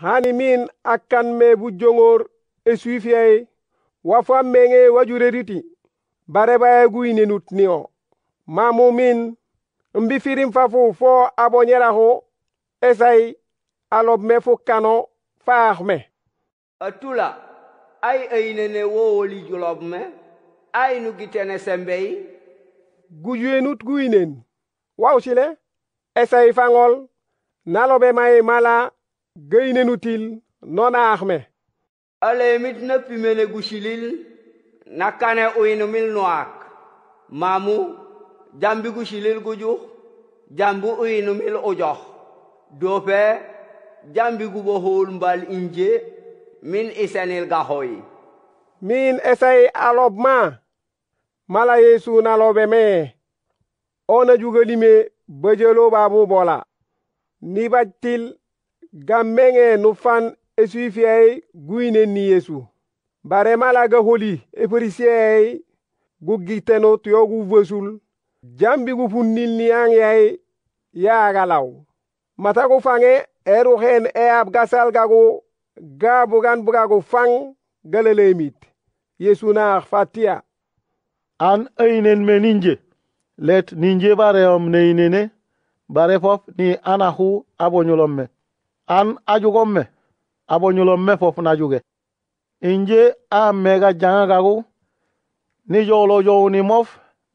Hanimin akkanme vujjongor eswifiye wafwa menge wajure riti barebaye gwenenout nio. Mamomin mbi firin fafo fwo abonyera ho esay alobme fokkano fahme. Atula, ay eynene wou li jolobme, ay nou gitenesembeyi? Gwenenout gwenen, waw chile, esay fangol, nalobme maye mala, gëynenutil nona axme alemit na pimene gusilil na uinumil nuak mamu jambi gusilil gujux jambi uinumil ujox dope jambi gubohul mbal inje min isenil gahoy min esay alob ma mala yesu nalobe me ona jugalime bejelo babu bola ni bajtil gammeŋe nu fan e suifiyey guynen ni yeesu baremalaga holi e farisiyey gu gitenu tuyogu vösul jambigu punnil niyaŋ yay yaagalaw matagu faŋe eruxen eyab gasalgagu bugan bugagu faŋ galalemit yesu naax fatiya an me meninje let ninje bareom neinene bare pop ni anahu abonyulom me an ajugo me abo me fof najuge juge inje a mega janga gago ni jolo jo mof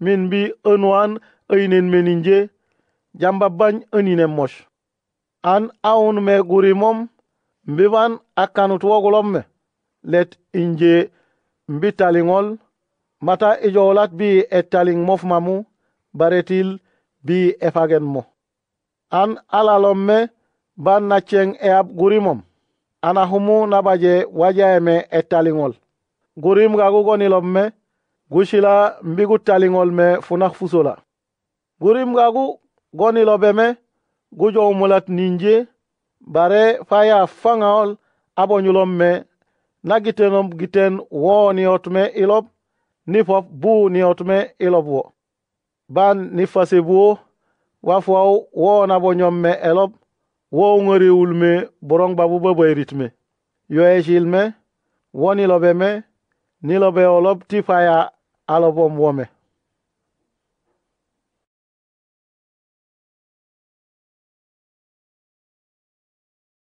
min bi enwan einen men inje jamba bañ enine mosh an aun me guri mom mbiban akanut wogulom me let inje mbi talingol mata ijolat bi e mof mamu baretil bi efagen mo an alalom me ban na ceŋ e gurimom ana humu nabaje wajaeme e taliŋol gurim gagugonilom me gushila mbigu taliŋol me funak fusola gurim gagu gonilobe me gujoumulat ninje bare faya faŋaol aboñulom me na giten wo niot me ilob ni pop bu niot me ilob wo ban ni fasibuo wafuau wo naboñom me elob wo riwul me buroŋ babu babo me yo e jilme woni lobe me ni lobe ti faya alobom wome